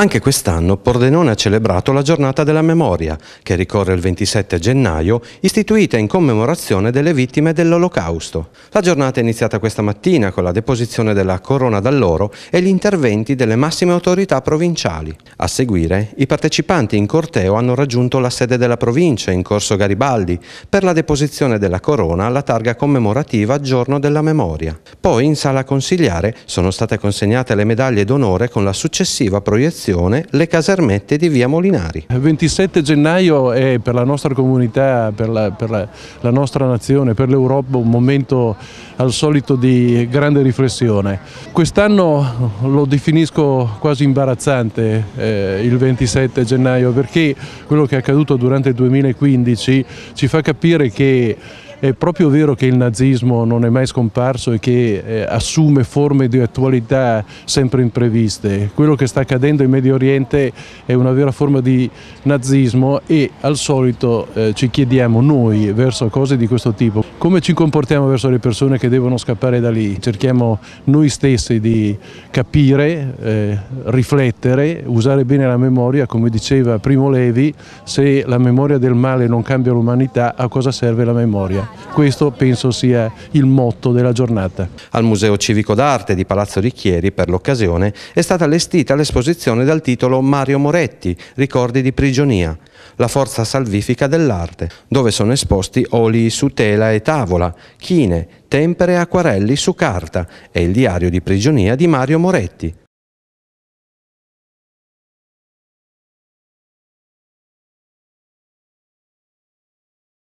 Anche quest'anno Pordenone ha celebrato la giornata della memoria, che ricorre il 27 gennaio, istituita in commemorazione delle vittime dell'Olocausto. La giornata è iniziata questa mattina con la deposizione della corona d'alloro e gli interventi delle massime autorità provinciali. A seguire, i partecipanti in corteo hanno raggiunto la sede della provincia in corso Garibaldi per la deposizione della corona alla targa commemorativa Giorno della Memoria. Poi in sala consigliare sono state consegnate le medaglie d'onore con la successiva proiezione collezione le casermette di via Molinari. Il 27 gennaio è per la nostra comunità, per la, per la, la nostra nazione, per l'Europa un momento al solito di grande riflessione. Quest'anno lo definisco quasi imbarazzante eh, il 27 gennaio perché quello che è accaduto durante il 2015 ci fa capire che è proprio vero che il nazismo non è mai scomparso e che eh, assume forme di attualità sempre impreviste. Quello che sta accadendo in Medio Oriente è una vera forma di nazismo e al solito eh, ci chiediamo noi verso cose di questo tipo come ci comportiamo verso le persone che devono scappare da lì. Cerchiamo noi stessi di capire, eh, riflettere, usare bene la memoria, come diceva Primo Levi, se la memoria del male non cambia l'umanità, a cosa serve la memoria? Questo penso sia il motto della giornata. Al Museo Civico d'Arte di Palazzo Ricchieri per l'occasione è stata allestita l'esposizione dal titolo Mario Moretti, ricordi di prigionia, la forza salvifica dell'arte, dove sono esposti oli su tela e tavola, chine, tempere e acquarelli su carta e il diario di prigionia di Mario Moretti.